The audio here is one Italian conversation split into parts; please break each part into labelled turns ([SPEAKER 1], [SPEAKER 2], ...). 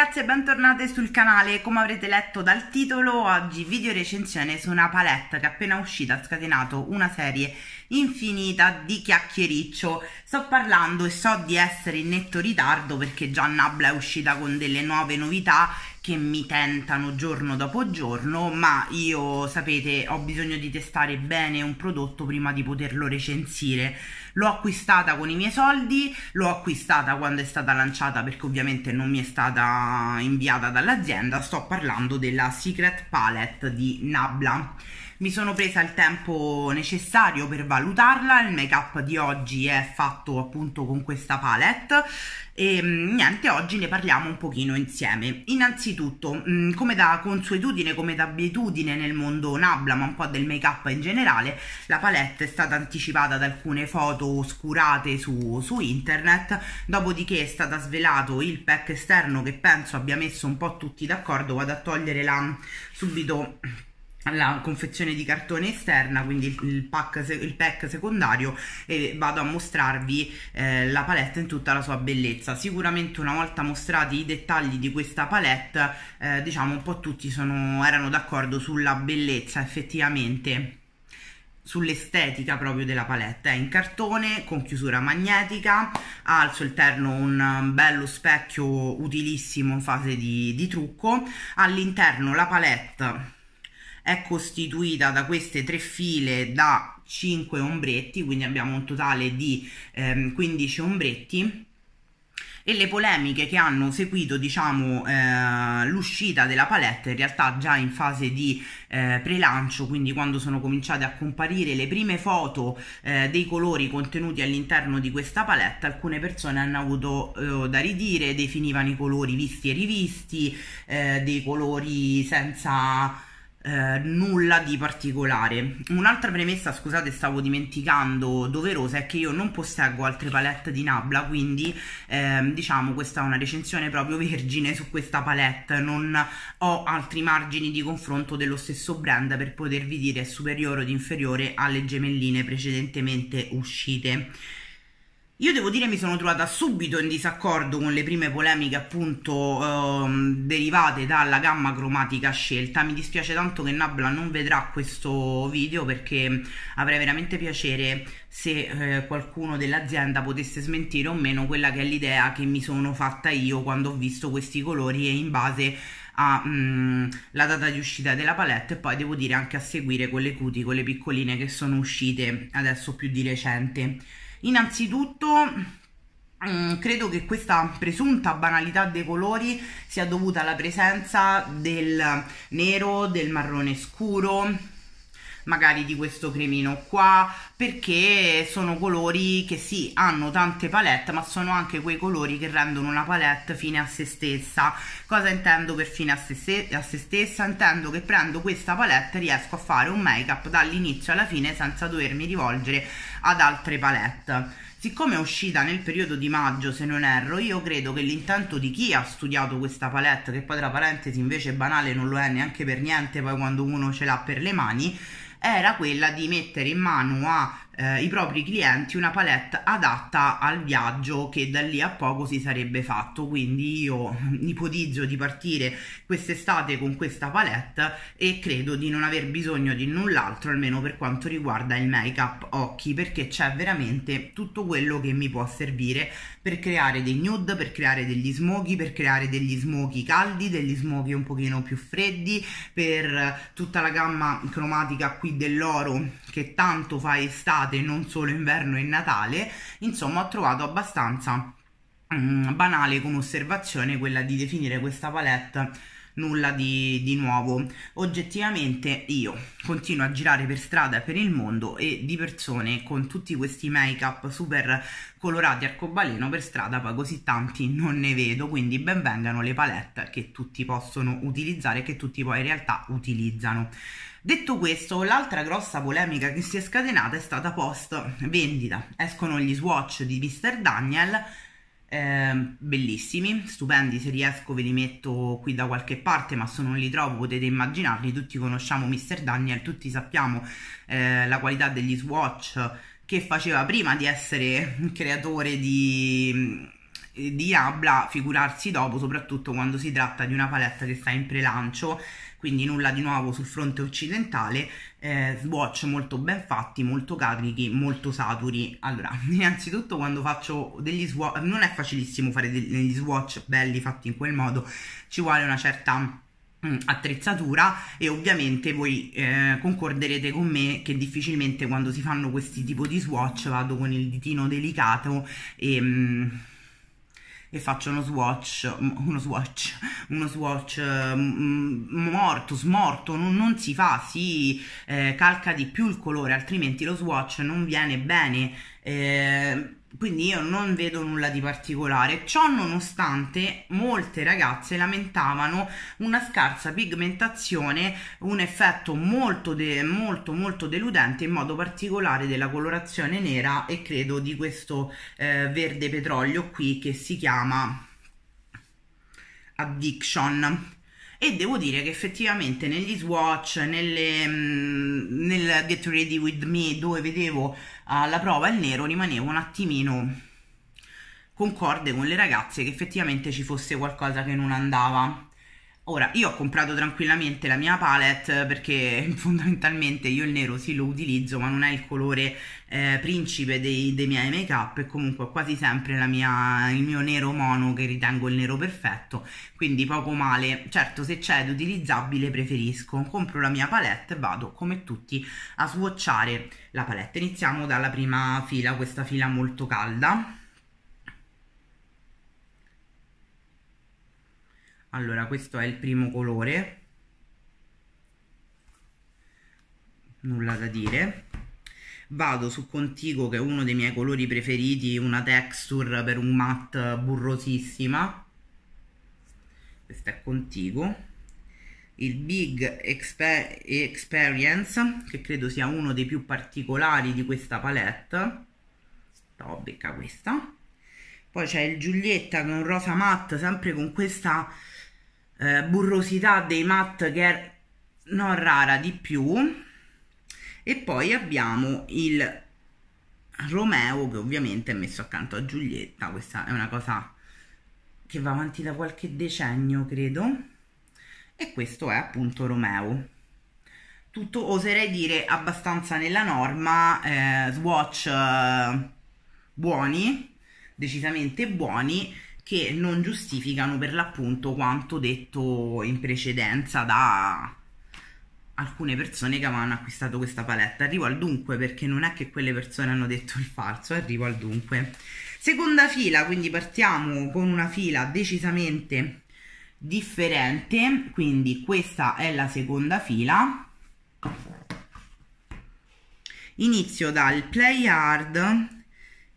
[SPEAKER 1] ragazzi bentornate sul canale, come avrete letto dal titolo oggi video recensione su una palette che appena uscita ha scatenato una serie infinita di chiacchiericcio sto parlando e so di essere in netto ritardo perché già Nabla è uscita con delle nuove novità che mi tentano giorno dopo giorno, ma io sapete ho bisogno di testare bene un prodotto prima di poterlo recensire. L'ho acquistata con i miei soldi, l'ho acquistata quando è stata lanciata perché ovviamente non mi è stata inviata dall'azienda, sto parlando della Secret Palette di Nabla mi sono presa il tempo necessario per valutarla, il make up di oggi è fatto appunto con questa palette e mm, niente, oggi ne parliamo un pochino insieme. Innanzitutto, mm, come da consuetudine, come da abitudine nel mondo Nabla, ma un po' del make up in generale, la palette è stata anticipata da alcune foto oscurate su, su internet, dopodiché è stato svelato il pack esterno che penso abbia messo un po' tutti d'accordo, vado a togliere la subito la confezione di cartone esterna, quindi il pack, il pack secondario e vado a mostrarvi eh, la palette in tutta la sua bellezza. Sicuramente una volta mostrati i dettagli di questa palette, eh, diciamo un po' tutti sono, erano d'accordo sulla bellezza effettivamente sull'estetica proprio della palette eh. è in cartone con chiusura magnetica ha al suo interno un um, bello specchio utilissimo in fase di, di trucco all'interno la palette è costituita da queste tre file da 5 ombretti, quindi abbiamo un totale di ehm, 15 ombretti e le polemiche che hanno seguito diciamo eh, l'uscita della palette in realtà già in fase di eh, prelancio quindi quando sono cominciate a comparire le prime foto eh, dei colori contenuti all'interno di questa palette alcune persone hanno avuto eh, da ridire definivano i colori visti e rivisti eh, dei colori senza eh, nulla di particolare. Un'altra premessa, scusate, stavo dimenticando, doverosa è che io non posseggo altre palette di Nabla, quindi ehm, diciamo questa è una recensione proprio vergine su questa palette, non ho altri margini di confronto dello stesso brand per potervi dire superiore o inferiore alle gemelline precedentemente uscite. Io devo dire mi sono trovata subito in disaccordo con le prime polemiche appunto ehm, derivate dalla gamma cromatica scelta. Mi dispiace tanto che Nabla non vedrà questo video perché avrei veramente piacere se eh, qualcuno dell'azienda potesse smentire o meno quella che è l'idea che mi sono fatta io quando ho visto questi colori e in base alla mm, data di uscita della palette e poi devo dire anche a seguire quelle cuticole piccoline che sono uscite adesso più di recente innanzitutto mm, credo che questa presunta banalità dei colori sia dovuta alla presenza del nero, del marrone scuro, magari di questo cremino qua perché sono colori che sì hanno tante palette ma sono anche quei colori che rendono una palette fine a se stessa cosa intendo per fine a se, se, a se stessa? intendo che prendo questa palette e riesco a fare un make up dall'inizio alla fine senza dovermi rivolgere ad altre palette Siccome è uscita nel periodo di maggio, se non erro, io credo che l'intento di chi ha studiato questa palette, che poi tra parentesi invece è banale non lo è neanche per niente, poi quando uno ce l'ha per le mani, era quella di mettere in mano a eh, i propri clienti una palette adatta al viaggio che da lì a poco si sarebbe fatto. Quindi io ipotizzo di partire quest'estate con questa palette e credo di non aver bisogno di null'altro, almeno per quanto riguarda il make up occhi, perché c'è veramente tutto quello che mi può servire per creare dei nude, per creare degli smoghi, per creare degli smoghi caldi, degli smoghi un pochino più freddi, per tutta la gamma cromatica qui dell'oro che tanto fa estate, non solo inverno e Natale, insomma ho trovato abbastanza mm, banale come osservazione quella di definire questa palette nulla di, di nuovo. Oggettivamente io continuo a girare per strada e per il mondo e di persone con tutti questi make up super colorati arcobaleno per strada poi così tanti non ne vedo, quindi benvengano le palette che tutti possono utilizzare e che tutti poi in realtà utilizzano. Detto questo, l'altra grossa polemica che si è scatenata è stata post vendita. Escono gli swatch di Mr. Daniel Ehm, bellissimi, stupendi, se riesco ve li metto qui da qualche parte, ma se non li trovo potete immaginarli, tutti conosciamo Mr. Daniel, tutti sappiamo eh, la qualità degli swatch che faceva prima di essere creatore di eh, di Abla, figurarsi dopo, soprattutto quando si tratta di una paletta che sta in prelancio, quindi nulla di nuovo sul fronte occidentale, eh, swatch molto ben fatti, molto carichi, molto saturi. Allora, innanzitutto quando faccio degli swatch, non è facilissimo fare degli swatch belli fatti in quel modo, ci vuole una certa mm, attrezzatura e ovviamente voi eh, concorderete con me che difficilmente quando si fanno questi tipi di swatch vado con il ditino delicato e mh, mm, e faccio uno swatch, uno swatch, uno swatch mm, mm, morto, smorto, non, non si fa, si eh, calca di più il colore, altrimenti lo swatch non viene bene. Eh, quindi io non vedo nulla di particolare. Ciò nonostante, molte ragazze lamentavano una scarsa pigmentazione, un effetto molto, de- molto, molto deludente, in modo particolare della colorazione nera e credo di questo eh, verde petrolio qui che si chiama Addiction e devo dire che effettivamente negli Swatch, nelle, mm, nel Get Ready With Me dove vedevo alla ah, prova il nero rimanevo un attimino concorde con le ragazze che effettivamente ci fosse qualcosa che non andava Ora, io ho comprato tranquillamente la mia palette perché fondamentalmente io il nero sì lo utilizzo, ma non è il colore eh, principe dei, dei miei make up e comunque quasi sempre mia, il mio nero mono che ritengo il nero perfetto, quindi poco male. Certo, se c'è ed utilizzabile preferisco. Compro la mia palette e vado come tutti a swatchare la palette. Iniziamo dalla prima fila, questa fila molto calda allora questo è il primo colore nulla da dire vado su Contigo che è uno dei miei colori preferiti una texture per un matte burrosissima questo è Contigo il Big Exper Experience che credo sia uno dei più particolari di questa palette oh, becca questa poi c'è il Giulietta con rosa matte sempre con questa eh, burrosità dei matte che è non rara di più e poi abbiamo il Romeo che ovviamente è messo accanto a Giulietta questa è una cosa che va avanti da qualche decennio credo e questo è appunto Romeo tutto oserei dire abbastanza nella norma eh, swatch eh, buoni decisamente buoni che non giustificano per l'appunto quanto detto in precedenza da alcune persone che avevano acquistato questa paletta. Arrivo al dunque perché non è che quelle persone hanno detto il falso, arrivo al dunque. Seconda fila, quindi partiamo con una fila decisamente differente, quindi questa è la seconda fila. Inizio dal play hard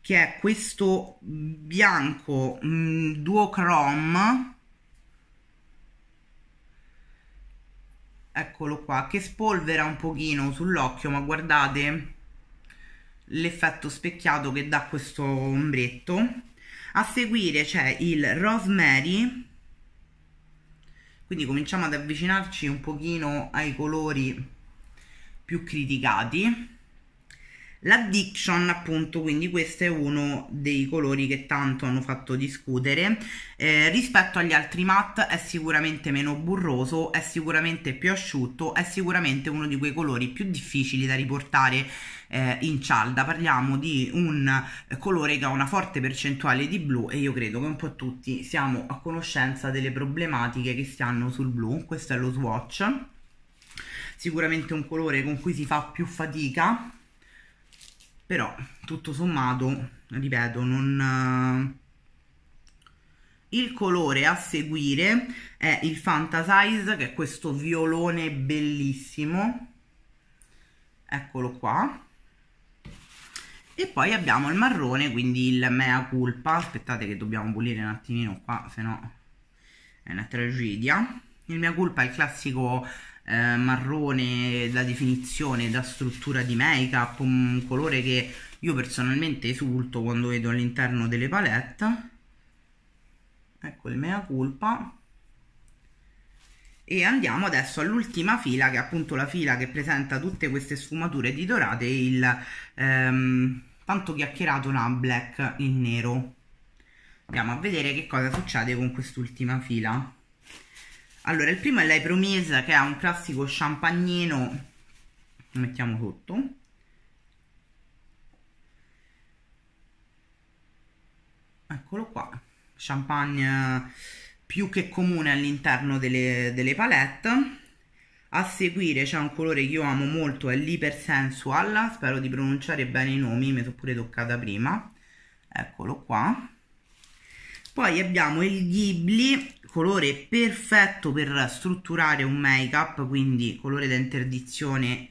[SPEAKER 1] che è questo bianco mh, mm, duochrome eccolo qua che spolvera un pochino sull'occhio ma guardate l'effetto specchiato che dà questo ombretto a seguire c'è il rosemary quindi cominciamo ad avvicinarci un pochino ai colori più criticati L'addiction, appunto, quindi questo è uno dei colori che tanto hanno fatto discutere. Eh, rispetto agli altri matte è sicuramente meno burroso, è sicuramente più asciutto, è sicuramente uno di quei colori più difficili da riportare eh, in cialda. Parliamo di un colore che ha una forte percentuale di blu e io credo che un po' tutti siamo a conoscenza delle problematiche che si hanno sul blu. Questo è lo swatch. Sicuramente un colore con cui si fa più fatica però tutto sommato ripeto non eh, il colore a seguire è il Fantasize che è questo violone bellissimo eccolo qua e poi abbiamo il marrone quindi il mea culpa aspettate che dobbiamo pulire un attimino qua se no è una tragedia il mea culpa è il classico eh, marrone da definizione, da struttura di make up, un colore che io personalmente esulto quando vedo all'interno delle palette. Ecco il mea culpa. E andiamo adesso all'ultima fila, che è appunto la fila che presenta tutte queste sfumature di dorate il ehm, tanto chiacchierato una black in nero. Andiamo a vedere che cosa succede con quest'ultima fila allora il primo è lei promise che è un classico champagnino lo mettiamo sotto eccolo qua champagne eh, più che comune all'interno delle, delle palette a seguire c'è un colore che io amo molto, è l'Hypersensual, spero di pronunciare bene i nomi, mi sono pure toccata prima. Eccolo qua. Poi abbiamo il Ghibli, colore perfetto per strutturare un make up quindi colore da interdizione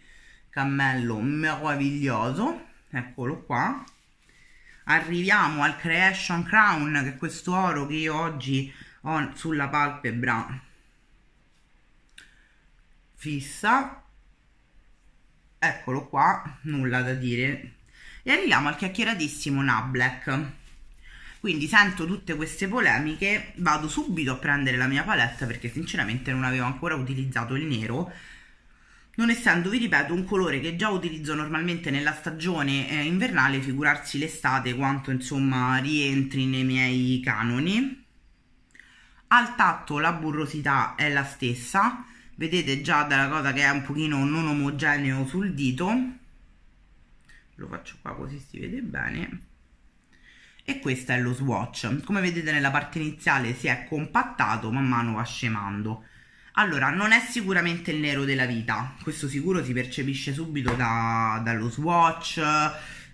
[SPEAKER 1] cammello meraviglioso eccolo qua arriviamo al creation crown che è questo oro che io oggi ho sulla palpebra fissa eccolo qua nulla da dire e arriviamo al chiacchieratissimo Nablack quindi sento tutte queste polemiche, vado subito a prendere la mia paletta perché sinceramente non avevo ancora utilizzato il nero non essendo, vi ripeto, un colore che già utilizzo normalmente nella stagione eh, invernale, figurarsi l'estate quanto insomma rientri nei miei canoni. Al tatto la burrosità è la stessa, vedete già dalla cosa che è un pochino non omogeneo sul dito, lo faccio qua così si vede bene, e questo è lo swatch come vedete nella parte iniziale si è compattato man mano va scemando allora non è sicuramente il nero della vita questo sicuro si percepisce subito da, dallo swatch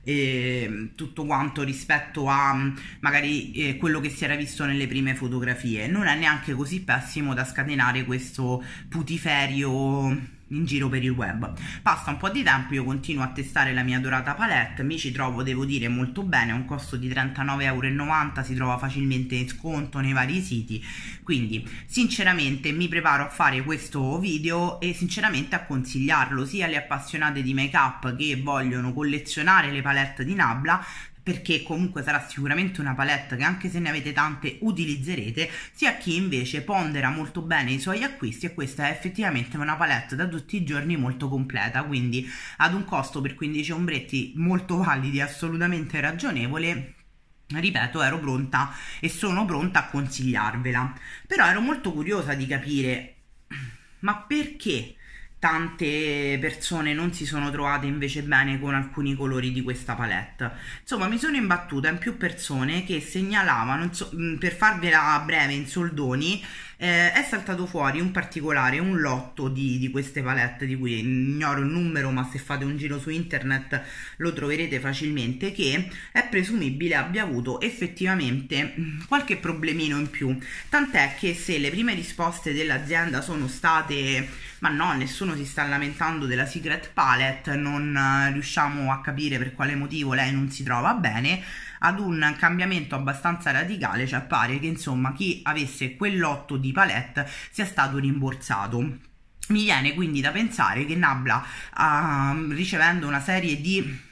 [SPEAKER 1] e tutto quanto rispetto a mm, magari eh, quello che si era visto nelle prime fotografie non è neanche così pessimo da scatenare questo putiferio in giro per il web. Passa un po' di tempo, io continuo a testare la mia dorata palette, mi ci trovo, devo dire, molto bene, a un costo di 39,90€ si trova facilmente in sconto nei vari siti, quindi sinceramente mi preparo a fare questo video e sinceramente a consigliarlo sia alle appassionate di make up che vogliono collezionare le palette di Nabla perché comunque sarà sicuramente una palette che anche se ne avete tante utilizzerete, sia chi invece pondera molto bene i suoi acquisti e questa è effettivamente una palette da tutti i giorni molto completa, quindi ad un costo per 15 ombretti molto validi, assolutamente ragionevole, ripeto ero pronta e sono pronta a consigliarvela però ero molto curiosa di capire ma perché tante persone non si sono trovate invece bene con alcuni colori di questa palette. Insomma, mi sono imbattuta in più persone che segnalavano, so, per farvela breve in soldoni, eh, è saltato fuori un particolare, un lotto di, di, queste palette di cui ignoro il numero ma se fate un giro su internet lo troverete facilmente che è presumibile abbia avuto effettivamente qualche problemino in più tant'è che se le prime risposte dell'azienda sono state ma no nessuno si sta lamentando della secret palette non riusciamo a capire per quale motivo lei non si trova bene ad un cambiamento abbastanza radicale, cioè pare che insomma chi avesse quell'otto di palette sia stato rimborsato. Mi viene quindi da pensare che Nabla, uh, ricevendo una serie di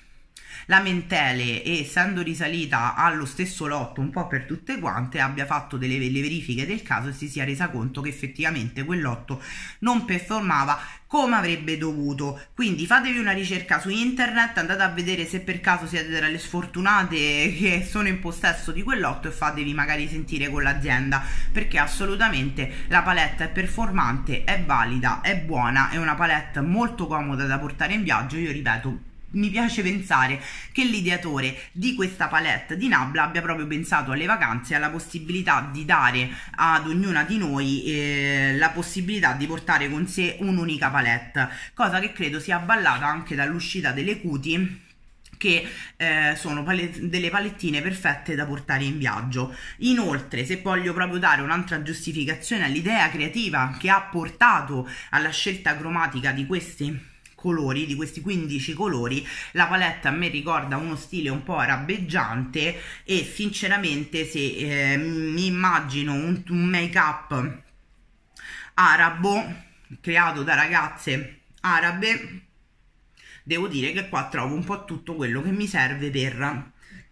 [SPEAKER 1] lamentele e essendo risalita allo stesso lotto un po' per tutte quante abbia fatto delle le verifiche del caso e si sia resa conto che effettivamente quel lotto non performava come avrebbe dovuto. Quindi fatevi una ricerca su internet, andate a vedere se per caso siete tra le sfortunate che sono in possesso di quell'otto e fatevi magari sentire con l'azienda perché assolutamente la palette è performante, è valida, è buona, è una palette molto comoda da portare in viaggio, io ripeto mi piace pensare che l'ideatore di questa palette di Nabla abbia proprio pensato alle vacanze e alla possibilità di dare ad ognuna di noi eh, la possibilità di portare con sé un'unica palette, cosa che credo sia avvallata anche dall'uscita delle cuti che eh, sono palet delle palettine perfette da portare in viaggio. Inoltre, se voglio proprio dare un'altra giustificazione all'idea creativa che ha portato alla scelta cromatica di questi colori, di questi 15 colori, la palette a me ricorda uno stile un po' arabeggiante e sinceramente se eh, mi immagino un, un make up arabo creato da ragazze arabe, devo dire che qua trovo un po' tutto quello che mi serve per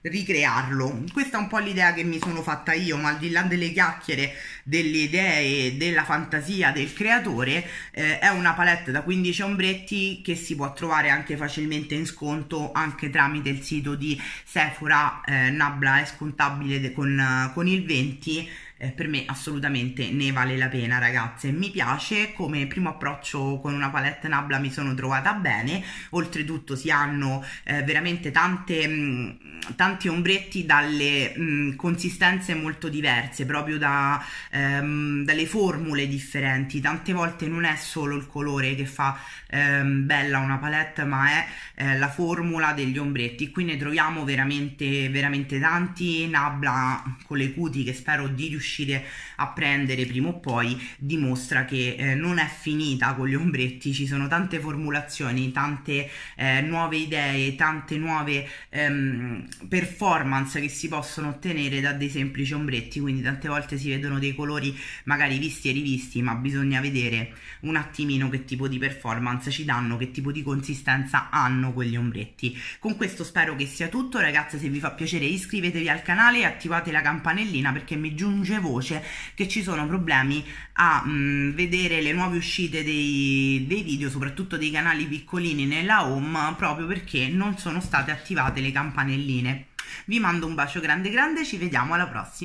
[SPEAKER 1] ricrearlo. Questa è un po' l'idea che mi sono fatta io, ma al di là delle chiacchiere, delle idee, della fantasia del creatore, eh, è una palette da 15 ombretti che si può trovare anche facilmente in sconto anche tramite il sito di Sephora, eh, Nabla è scontabile con, con il 20 eh, per me assolutamente ne vale la pena ragazze mi piace come primo approccio con una palette Nabla mi sono trovata bene oltretutto si hanno eh, veramente tante, mh, mm, tanti ombretti dalle mh, mm, consistenze molto diverse proprio da, ehm, dalle formule differenti tante volte non è solo il colore che fa ehm, bella una palette ma è eh, la formula degli ombretti qui ne troviamo veramente veramente tanti Nabla con le cuti che spero di riuscire riuscite a prendere prima o poi dimostra che eh, non è finita con gli ombretti, ci sono tante formulazioni, tante eh, nuove idee, tante nuove ehm, performance che si possono ottenere da dei semplici ombretti, quindi tante volte si vedono dei colori magari visti e rivisti, ma bisogna vedere un attimino che tipo di performance ci danno, che tipo di consistenza hanno quegli ombretti. Con questo spero che sia tutto, ragazzi se vi fa piacere iscrivetevi al canale e attivate la campanellina perché mi giunge voce che ci sono problemi a mh, mm, vedere le nuove uscite dei, dei, video, soprattutto dei canali piccolini nella home, proprio perché non sono state attivate le campanelline. Vi mando un bacio grande grande, ci vediamo alla prossima.